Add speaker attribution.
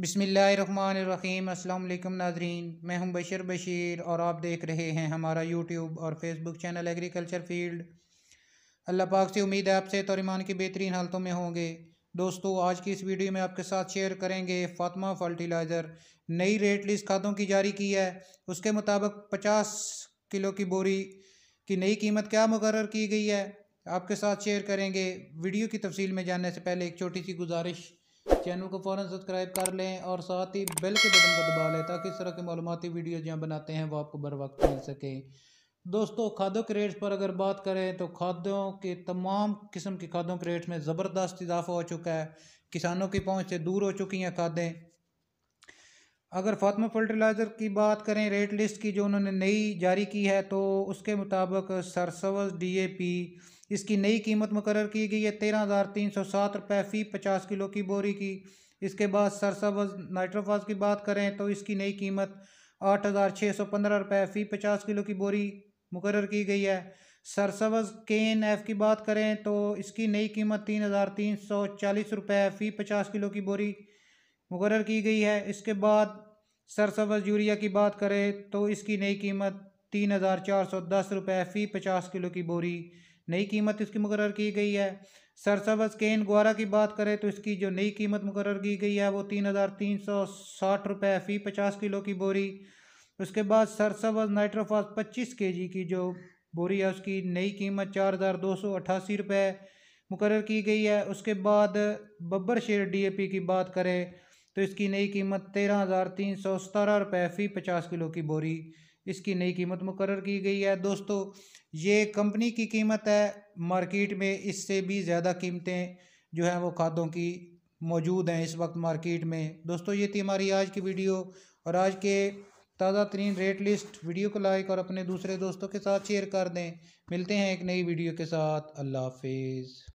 Speaker 1: बिसमीम अल्लाम नाजरीन मैं हूं बशर बशीर और आप देख रहे हैं हमारा यूट्यूब और फेसबुक चैनल एग्रीकल्चर फील्ड अल्लाह पाक से उम्मीद है आपसे ईमान की बेहतरीन हालतों में होंगे दोस्तों आज की इस वीडियो में आपके साथ शेयर करेंगे फातमा फर्टिलाइज़र नई रेट लिस्ट खादों की जारी की है उसके मुताबिक पचास किलो की बोरी की नई कीमत क्या मुकर की गई है आपके साथ शेयर करेंगे वीडियो की तफसील में जानने से पहले एक छोटी सी गुजारिश चैनल को फ़ौरन सब्सक्राइब कर लें और साथ ही बेल के बटन को दबा लें ताकि इस तरह के मालूमती वीडियो जहाँ बनाते हैं वो आपको बर वक्त मिल सके दोस्तों खादों के रेट्स पर अगर बात करें तो खादों के तमाम किस्म के खादों के रेट्स में ज़बरदस्त इजाफा हो चुका है किसानों की पहुँच से दूर हो चुकी हैं खादें अगर फातमा फर्टिलाइज़र की बात करें रेट लिस्ट की जो उन्होंने नई जारी की है तो उसके मुताबिक सरसवज डी ए पी इसकी नई कीमत मुकर की गई है तेरह हज़ार तीन सौ सात रुपये फ़ी पचास किलो की बोरी की इसके बाद सरसब्ज नाइट्रोफास की बात करें तो इसकी नई कीमत आठ हज़ार छः सौ पंद्रह रुपये फ़ी पचास किलो की बोरी मुकर की गई है के एन एफ़ की बात करें तो इसकी नई कीमत तीन हज़ार तीन सौ चालीस रुपये फ़ी पचास किलो की बोरी मुकर की गई है इसके बाद सरसब्ज यूरिया की बात करें तो इसकी नई कीमत तीन हज़ार चार सौ दस रुपये फ़ी पचास किलो की बोरी नई कीमत इसकी मुकर की गई है सरसबस केन ग्वारा की बात करें तो इसकी जो नई कीमत मुकर की गई है वो तीन हज़ार तीन सौ साठ रुपये फ़ी पचास किलो की बोरी उसके बाद सरसबस नाइट्रोफास पच्चीस के जी की जो बोरी है उसकी नई कीमत चार हज़ार दो सौ अट्ठासी रुपये मुकर की गई है उसके बाद बब्बर शेर पी की बात करें तो इसकी नई कीमत तेरह हज़ार तीन सौ सतारह रुपये फ़ी पचास किलो की बोरी इसकी नई कीमत मुकर की गई है दोस्तों ये कंपनी की कीमत है मार्केट में इससे भी ज़्यादा कीमतें जो हैं वो खादों की मौजूद हैं इस वक्त मार्केट में दोस्तों ये थी हमारी आज की वीडियो और आज के ताज़ा तरीन रेट लिस्ट वीडियो को लाइक और अपने दूसरे दोस्तों के साथ शेयर कर दें मिलते हैं एक नई वीडियो के साथ अल्लाह हाफिज़